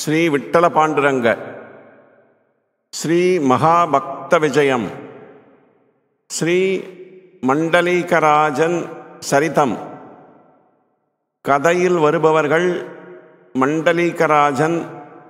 ஸ்ரீ விட்டல பாண்டுரங்க ஸ்ரீ மகாபக்த விஜயம் ஸ்ரீ மண்டலீகராஜன் சரிதம் கதையில் வருபவர்கள் மண்டலீகராஜன்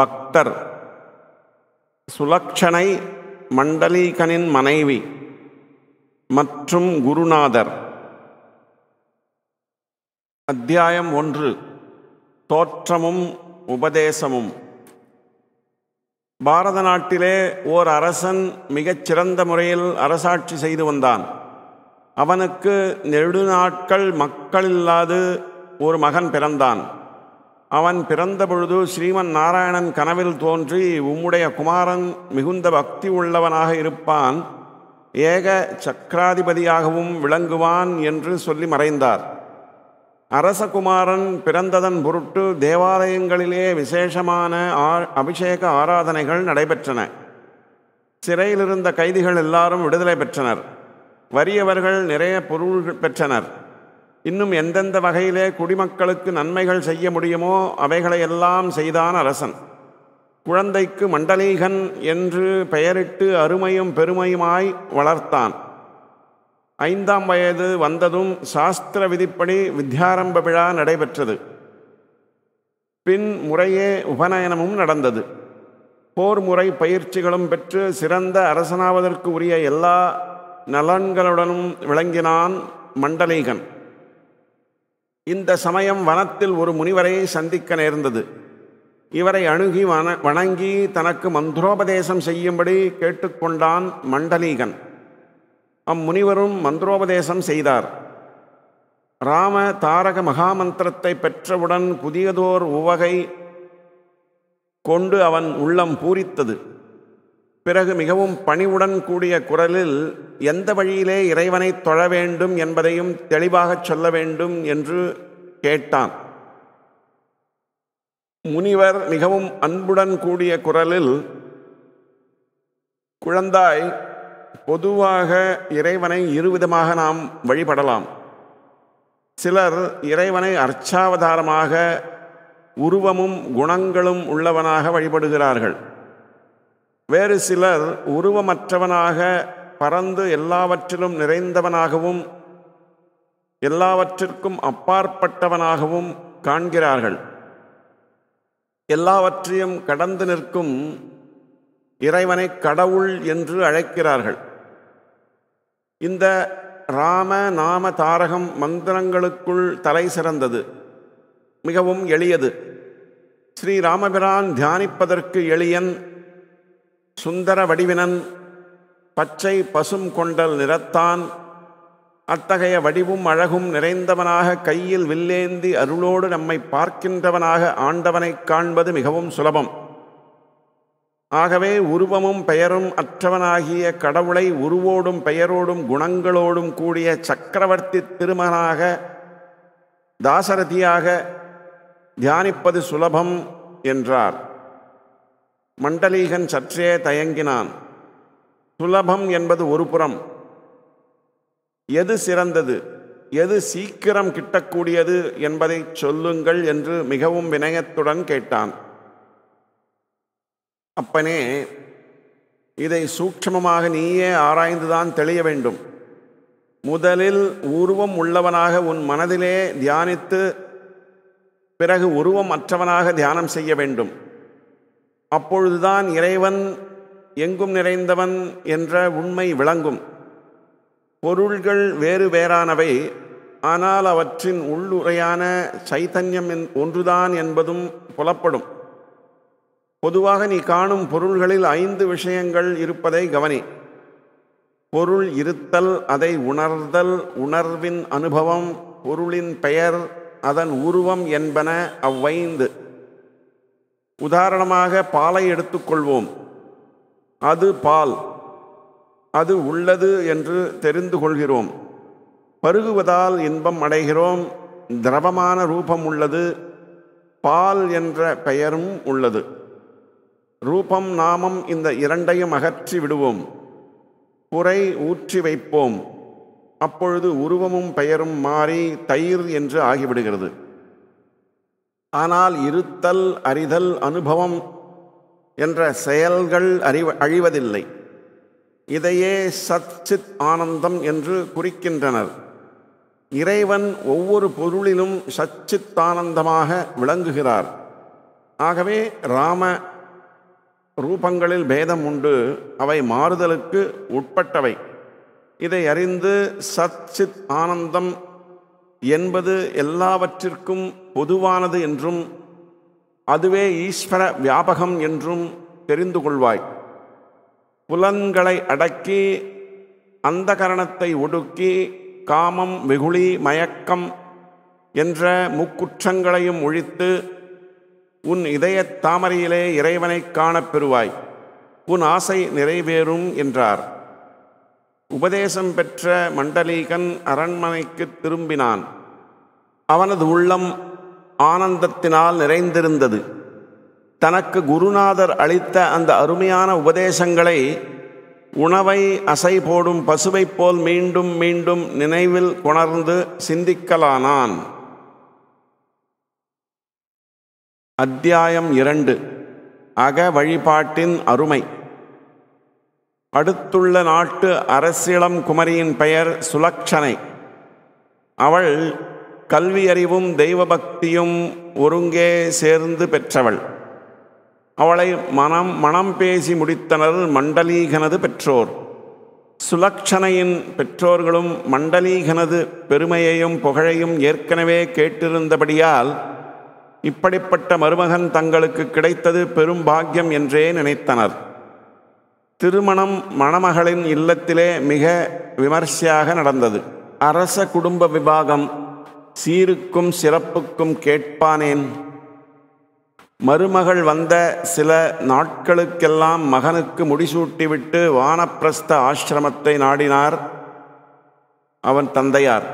பக்தர் சுலக்ஷனை மண்டலீகனின் மனைவி மற்றும் குருநாதர் அத்தியாயம் ஒன்று தோற்றமும் உபதேசமும் பாரத நாட்டிலே ஓர் அரசன் மிகச் சிறந்த முறையில் அரசாட்சி செய்து வந்தான் அவனுக்கு நெடுநாட்கள் மக்கள் இல்லாது ஒரு மகன் பிறந்தான் அவன் பிறந்த பொழுது ஸ்ரீமன் நாராயணன் கனவில் தோன்றி உம்முடைய குமாரன் மிகுந்த பக்தி உள்ளவனாக இருப்பான் ஏக சக்கராதிபதியாகவும் விளங்குவான் என்று சொல்லி மறைந்தார் அரசகுமாரன் பிறந்ததன் பொருட்டு தேவாலயங்களிலே விசேஷமான ஆ அபிஷேக ஆராதனைகள் நடைபெற்றன சிறையிலிருந்த கைதிகள் எல்லாரும் விடுதலை பெற்றனர் வறியவர்கள் நிறைய பொருள் பெற்றனர் இன்னும் எந்தெந்த வகையிலே குடிமக்களுக்கு நன்மைகள் செய்ய முடியுமோ அவைகளையெல்லாம் செய்தான் அரசன் குழந்தைக்கு மண்டலீகன் என்று பெயரிட்டு அருமையும் பெருமையுமாய் வளர்த்தான் ஐந்தாம் வயது வந்ததும் சாஸ்திர விதிப்படி வித்யாரம்ப விழா நடைபெற்றது பின் முறையே உபநயனமும் நடந்தது போர் முறை பயிற்சிகளும் பெற்று சிறந்த அரசனாவதற்கு உரிய எல்லா நலன்களுடனும் விளங்கினான் மண்டலீகன் இந்த சமயம் வனத்தில் ஒரு முனிவரை சந்திக்க நேர்ந்தது இவரை அணுகி வண வணங்கி தனக்கு மந்திரோபதேசம் செய்யும்படி கேட்டுக்கொண்டான் மண்டலீகன் அம்முனிவரும் மந்திரோபதேசம் செய்தார் ராம தாரக மகாமந்திரத்தை பெற்றவுடன் புதியதோர் உவகை கொண்டு அவன் உள்ளம் பூரித்தது பிறகு மிகவும் பணிவுடன் கூடிய குரலில் எந்த வழியிலே இறைவனை தொழ வேண்டும் என்பதையும் தெளிவாகச் சொல்ல வேண்டும் என்று கேட்டான் முனிவர் மிகவும் அன்புடன் கூடிய குரலில் குழந்தாய் பொதுவாக இறைவனை இருவிதமாக நாம் வழிபடலாம் சிலர் இறைவனை அர்ச்சாவதாரமாக உருவமும் குணங்களும் உள்ளவனாக வழிபடுகிறார்கள் வேறு சிலர் உருவமற்றவனாக பறந்து எல்லாவற்றிலும் நிறைந்தவனாகவும் எல்லாவற்றிற்கும் அப்பாற்பட்டவனாகவும் காண்கிறார்கள் எல்லாவற்றையும் கடந்து நிற்கும் இறைவனை கடவுள் என்று அழைக்கிறார்கள் இந்த ராம நாம தாரகம் மந்திரங்களுக்குள் தலை சிறந்தது மிகவும் எளியது ஸ்ரீ ராமபிரான் தியானிப்பதற்கு எளியன் சுந்தர வடிவினன் பச்சை பசும் கொண்டல் நிறத்தான் அத்தகைய வடிவும் அழகும் நிறைந்தவனாக கையில் வில்லேந்தி அருளோடு நம்மை பார்க்கின்றவனாக ஆண்டவனைக் காண்பது மிகவும் சுலபம் ஆகவே உருவமும் பெயரும் அற்றவனாகிய கடவுளை உருவோடும் பெயரோடும் குணங்களோடும் கூடிய சக்கரவர்த்தி திருமனாக தாசரதியாக தியானிப்பது சுலபம் என்றார் மண்டலீகன் சற்றே தயங்கினான் சுலபம் என்பது ஒரு புறம் எது சிறந்தது எது சீக்கிரம் கிட்டக்கூடியது என்பதை சொல்லுங்கள் என்று மிகவும் வினயத்துடன் கேட்டான் அப்பனே இதை சூட்சமமாக நீயே ஆராய்ந்துதான் தெளிய வேண்டும் முதலில் உருவம் உள்ளவனாக உன் மனதிலே தியானித்து பிறகு உருவம் அற்றவனாக தியானம் செய்ய வேண்டும் அப்பொழுதுதான் இறைவன் எங்கும் நிறைந்தவன் என்ற உண்மை விளங்கும் பொருள்கள் வேறு வேறானவை ஆனால் அவற்றின் உள்ளுரையான சைத்தன்யம் ஒன்றுதான் என்பதும் புலப்படும் பொதுவாக நீ காணும் பொருள்களில் ஐந்து விஷயங்கள் இருப்பதை கவனி பொருள் இருத்தல் அதை உணர்தல் உணர்வின் அனுபவம் பொருளின் பெயர் அதன் உருவம் என்பன அவ்வைந்து உதாரணமாக பாலை எடுத்துக்கொள்வோம் அது பால் அது உள்ளது என்று தெரிந்து கொள்கிறோம் பருகுவதால் இன்பம் அடைகிறோம் திரவமான ரூபம் உள்ளது பால் என்ற பெயரும் உள்ளது ரூபம் நாமம் இந்த இரண்டையும் அகற்றி விடுவோம் புரை ஊற்றி வைப்போம் அப்பொழுது உருவமும் பெயரும் மாறி தயிர் என்று ஆகிவிடுகிறது ஆனால் இருத்தல் அறிதல் அனுபவம் என்ற செயல்கள் அறிவ அழிவதில்லை இதையே சச்சித் ஆனந்தம் என்று குறிக்கின்றனர் இறைவன் ஒவ்வொரு பொருளிலும் சச்சித்தானந்தமாக விளங்குகிறார் ஆகவே ராம ரூபங்களில் பேதம் உண்டு அவை மாறுதலுக்கு உட்பட்டவை இதை அறிந்து சத் சித் ஆனந்தம் என்பது எல்லாவற்றிற்கும் பொதுவானது என்றும் அதுவே ஈஸ்வர வியாபகம் என்றும் தெரிந்து கொள்வாய் புலன்களை அடக்கி அந்த கரணத்தை ஒடுக்கி காமம் வெகுளி மயக்கம் என்ற முக்குற்றங்களையும் ஒழித்து உன் இதயத் தாமரையிலே இறைவனை காணப் பெறுவாய் உன் ஆசை நிறைவேறும் என்றார் உபதேசம் பெற்ற மண்டலீகன் அரண்மனைக்கு திரும்பினான் அவனது உள்ளம் ஆனந்தத்தினால் நிறைந்திருந்தது தனக்கு குருநாதர் அளித்த அந்த அருமையான உபதேசங்களை உணவை அசை போடும் பசுவைப் போல் மீண்டும் மீண்டும் நினைவில் கொணர்ந்து சிந்திக்கலானான் அத்தியாயம் இரண்டு அக வழிபாட்டின் அருமை அடுத்துள்ள நாட்டு அரசிளம் குமரியின் பெயர் சுலக்ஷனை அவள் கல்வியறிவும் தெய்வபக்தியும் ஒருங்கே சேர்ந்து பெற்றவள் அவளை மனம் மனம் பேசி முடித்தனர் மண்டலீகனது பெற்றோர் சுலக்ஷனையின் பெற்றோர்களும் மண்டலீகனது பெருமையையும் புகழையும் ஏற்கனவே கேட்டிருந்தபடியால் இப்படிப்பட்ட மருமகன் தங்களுக்கு கிடைத்தது பெரும் பாக்கியம் என்றே நினைத்தனர் திருமணம் மணமகளின் இல்லத்திலே மிக விமர்சையாக நடந்தது அரச குடும்ப விவாகம் சீருக்கும் சிறப்புக்கும் கேட்பானேன் மருமகள் வந்த சில நாட்களுக்கெல்லாம் மகனுக்கு முடிசூட்டிவிட்டு வானப்பிரஸ்த ஆசிரமத்தை நாடினார் அவன் தந்தையார்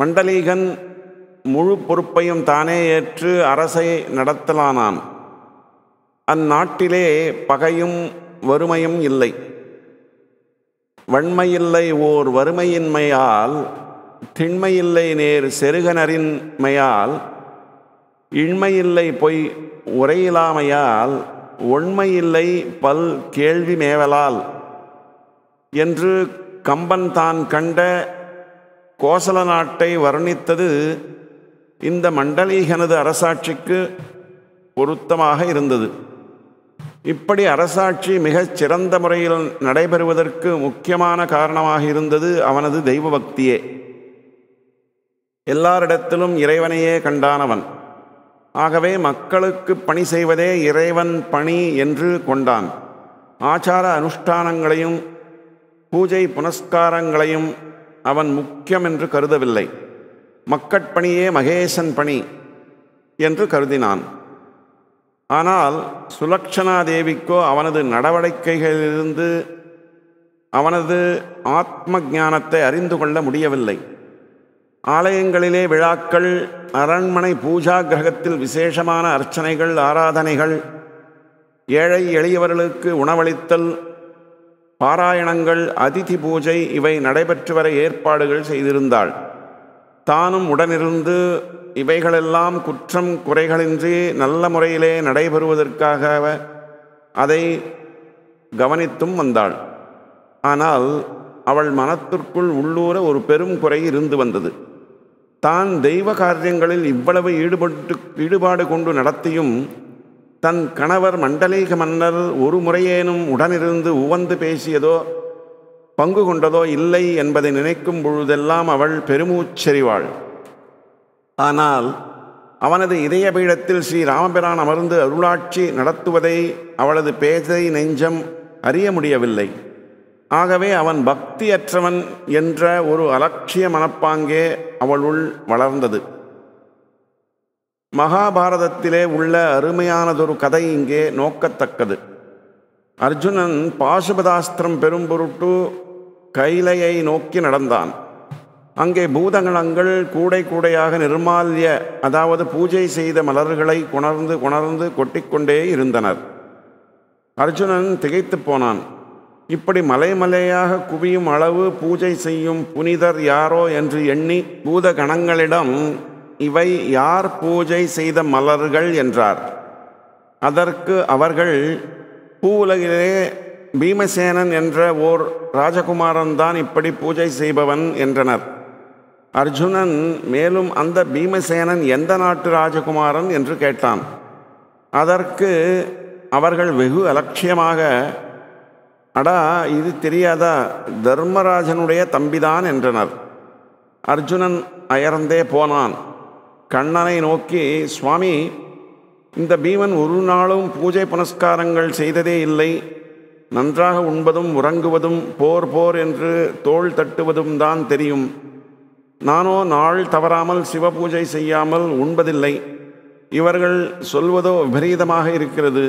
மண்டலீகன் முழு பொறுப்பையும் தானே ஏற்று அரசை நடத்தலானான் அந்நாட்டிலே பகையும் வறுமையும் இல்லை வன்மையில்லை ஓர் வறுமையின்மையால் திண்மையில்லை நேர் செருகனரின்மையால் இன்மையில்லை பொய் உரையிலாமையால் ஒண்மையில்லை பல் கேள்வி மேவலால் என்று கம்பன் தான் கண்ட கோசல நாட்டை வர்ணித்தது இந்த மண்டலீகனது அரசாட்சிக்கு பொருத்தமாக இருந்தது இப்படி அரசாட்சி மிகச் சிறந்த முறையில் நடைபெறுவதற்கு முக்கியமான காரணமாக இருந்தது அவனது தெய்வ பக்தியே எல்லாரிடத்திலும் இறைவனையே கண்டானவன் ஆகவே மக்களுக்கு பணி செய்வதே இறைவன் பணி என்று கொண்டான் ஆச்சார அனுஷ்டானங்களையும் பூஜை புனஸ்காரங்களையும் அவன் முக்கியம் என்று கருதவில்லை மக்கட்பணியே மகேசன் பணி என்று கருதினான் ஆனால் சுலக்ஷணா தேவிக்கோ அவனது நடவடிக்கைகளிலிருந்து அவனது ஆத்ம ஞானத்தை அறிந்து கொள்ள முடியவில்லை ஆலயங்களிலே விழாக்கள் அரண்மனை பூஜா கிரகத்தில் விசேஷமான அர்ச்சனைகள் ஆராதனைகள் ஏழை எளியவர்களுக்கு உணவளித்தல் பாராயணங்கள் அதிதி பூஜை இவை நடைபெற்று வர ஏற்பாடுகள் செய்திருந்தாள் தானும் உடனிருந்து இவைகளெல்லாம் குற்றம் குறைகளின்றி நல்ல முறையிலே நடைபெறுவதற்காக அதை கவனித்தும் வந்தாள் ஆனால் அவள் மனத்திற்குள் உள்ளூர ஒரு பெரும் குறை இருந்து வந்தது தான் தெய்வ காரியங்களில் இவ்வளவு ஈடுபட்டு ஈடுபாடு கொண்டு நடத்தியும் தன் கணவர் மண்டலீக மன்னர் ஒரு முறையேனும் உடனிருந்து உவந்து பேசியதோ பங்கு கொண்டதோ இல்லை என்பதை நினைக்கும் பொழுதெல்லாம் அவள் பெருமூச்செறிவாள் ஆனால் அவனது இதய பீடத்தில் ஸ்ரீ ராமபிரான் அமர்ந்து அருளாட்சி நடத்துவதை அவளது பேதை நெஞ்சம் அறிய முடியவில்லை ஆகவே அவன் பக்தியற்றவன் என்ற ஒரு அலட்சிய மனப்பாங்கே அவளுள் வளர்ந்தது மகாபாரதத்திலே உள்ள அருமையானதொரு கதை இங்கே நோக்கத்தக்கது அர்ஜுனன் பாசுபதாஸ்திரம் பெரும் பொருட்டு கைலையை நோக்கி நடந்தான் அங்கே பூதகணங்கள் கூடை கூடையாக நிர்மால்ய அதாவது பூஜை செய்த மலர்களை குணர்ந்து குணர்ந்து கொட்டிக்கொண்டே இருந்தனர் அர்ஜுனன் திகைத்து போனான் இப்படி மலைமலையாக குவியும் அளவு பூஜை செய்யும் புனிதர் யாரோ என்று எண்ணி பூதகணங்களிடம் இவை யார் பூஜை செய்த மலர்கள் என்றார் அதற்கு அவர்கள் பூவுலகிலே பீமசேனன் என்ற ஓர் ராஜகுமாரன் தான் இப்படி பூஜை செய்பவன் என்றனர் அர்ஜுனன் மேலும் அந்த பீமசேனன் எந்த நாட்டு ராஜகுமாரன் என்று கேட்டான் அதற்கு அவர்கள் வெகு அலட்சியமாக அடா இது தெரியாதா தர்மராஜனுடைய தம்பிதான் என்றனர் அர்ஜுனன் அயர்ந்தே போனான் கண்ணனை நோக்கி சுவாமி இந்த பீமன் ஒரு நாளும் பூஜை புனஸ்காரங்கள் செய்ததே இல்லை நன்றாக உண்பதும் உறங்குவதும் போர் போர் என்று தோல் தட்டுவதும் தான் தெரியும் நானோ நாள் தவறாமல் சிவபூஜை செய்யாமல் உண்பதில்லை இவர்கள் சொல்வதோ விபரீதமாக இருக்கிறது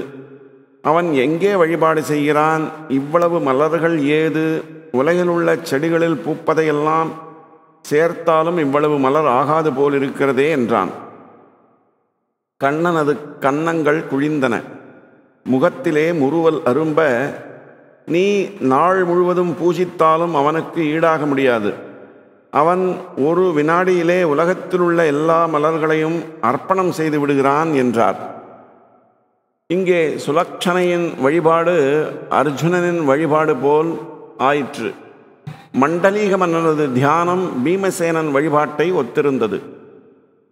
அவன் எங்கே வழிபாடு செய்கிறான் இவ்வளவு மலர்கள் ஏது உலகில் உள்ள செடிகளில் பூப்பதையெல்லாம் சேர்த்தாலும் இவ்வளவு மலர் ஆகாது போல் இருக்கிறதே என்றான் கண்ணனது கன்னங்கள் குழிந்தன முகத்திலே முறுவல் அரும்ப நீ நாள் முழுவதும் பூஜித்தாலும் அவனுக்கு ஈடாக முடியாது அவன் ஒரு வினாடியிலே உலகத்தில் உள்ள எல்லா மலர்களையும் அர்ப்பணம் செய்து விடுகிறான் என்றார் இங்கே சுலக்ஷணையின் வழிபாடு அர்ஜுனனின் வழிபாடு போல் ஆயிற்று மண்டலீக மன்னரது தியானம் பீமசேனன் வழிபாட்டை ஒத்திருந்தது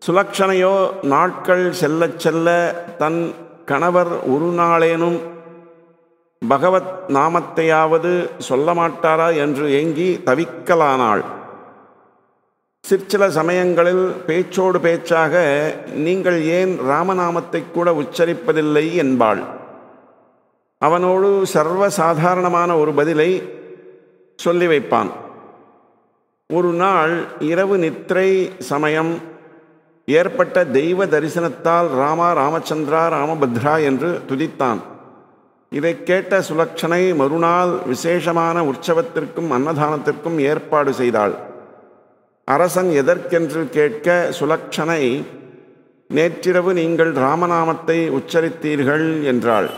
சுலக்ஷணையோ நாட்கள் செல்ல செல்ல தன் கணவர் ஒரு நாளேனும் பகவத் நாமத்தையாவது சொல்ல மாட்டாரா என்று ஏங்கி தவிக்கலானாள் சிற்சில சமயங்களில் பேச்சோடு பேச்சாக நீங்கள் ஏன் ராமநாமத்தை கூட உச்சரிப்பதில்லை என்பாள் அவனோடு சர்வசாதாரணமான ஒரு பதிலை சொல்லி வைப்பான் ஒரு நாள் இரவு நித்திரை சமயம் ஏற்பட்ட தெய்வ தரிசனத்தால் ராமா ராமச்சந்திரா ராமபத்ரா என்று துதித்தான் இதை கேட்ட சுலக்ஷனை மறுநாள் விசேஷமான உற்சவத்திற்கும் அன்னதானத்திற்கும் ஏற்பாடு செய்தாள் அரசன் எதற்கென்று கேட்க சுலக்ஷனை நேற்றிரவு நீங்கள் ராமநாமத்தை உச்சரித்தீர்கள் என்றாள்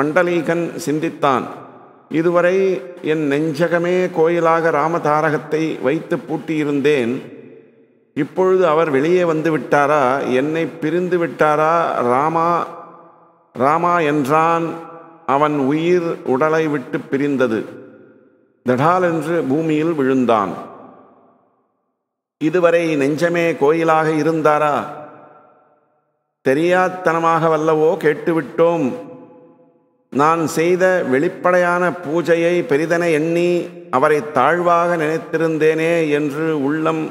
மண்டலீகன் சிந்தித்தான் இதுவரை என் நெஞ்சகமே கோயிலாக ராமதாரகத்தை வைத்து பூட்டியிருந்தேன் இப்பொழுது அவர் வெளியே வந்து விட்டாரா என்னை பிரிந்து விட்டாரா ராமா ராமா என்றான் அவன் உயிர் உடலை விட்டு பிரிந்தது தடால் என்று பூமியில் விழுந்தான் இதுவரை நெஞ்சமே கோயிலாக இருந்தாரா தெரியாத்தனமாக வல்லவோ கேட்டுவிட்டோம் நான் செய்த வெளிப்படையான பூஜையை பெரிதன எண்ணி அவரை தாழ்வாக நினைத்திருந்தேனே என்று உள்ளம்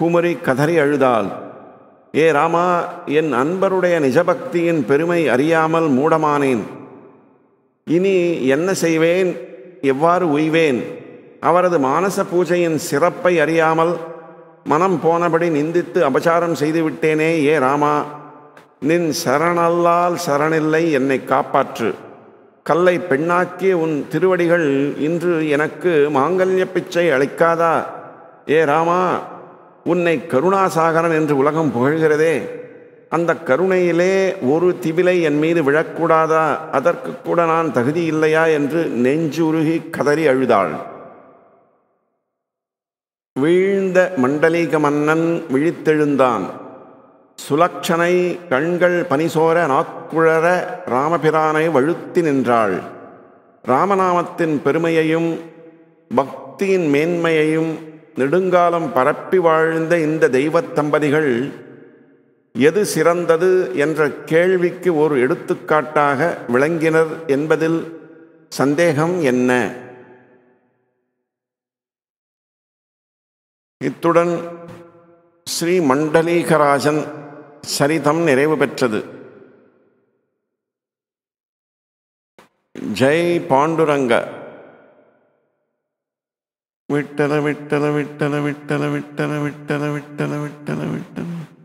குமரி கதறி அழுதாள் ஏ ராமா என் அன்பருடைய நிஜபக்தியின் பெருமை அறியாமல் மூடமானேன் இனி என்ன செய்வேன் எவ்வாறு உய்வேன் அவரது மானச பூஜையின் சிறப்பை அறியாமல் மனம் போனபடி நிந்தித்து அபசாரம் செய்துவிட்டேனே ஏ ராமா நின் சரணல்லால் சரணில்லை என்னை காப்பாற்று கல்லை பெண்ணாக்கிய உன் திருவடிகள் இன்று எனக்கு மாங்கல்ய பிச்சை அளிக்காதா ஏ ராமா உன்னை கருணாசாகரன் என்று உலகம் புகழ்கிறதே அந்த கருணையிலே ஒரு திவிலை என் மீது விழக்கூடாதா அதற்கு கூட நான் தகுதி இல்லையா என்று நெஞ்சுருகி கதறி அழுதாள் வீழ்ந்த மண்டலீக மன்னன் விழித்தெழுந்தான் சுலக்ஷனை கண்கள் பனிசோர நாக்குழற ராமபிரானை வழுத்தி நின்றாள் ராமநாமத்தின் பெருமையையும் பக்தியின் மேன்மையையும் நெடுங்காலம் பரப்பி வாழ்ந்த இந்த தெய்வத் தம்பதிகள் எது சிறந்தது என்ற கேள்விக்கு ஒரு எடுத்துக்காட்டாக விளங்கினர் என்பதில் சந்தேகம் என்ன இத்துடன் ஸ்ரீ மண்டலீகராஜன் சரிதம் நிறைவு பெற்றது ஜெய் பாண்டுரங்க விட்டல விட்டன விட்டன விட்டன விட்டன விட்டன விட்டன விட்டன விட்டன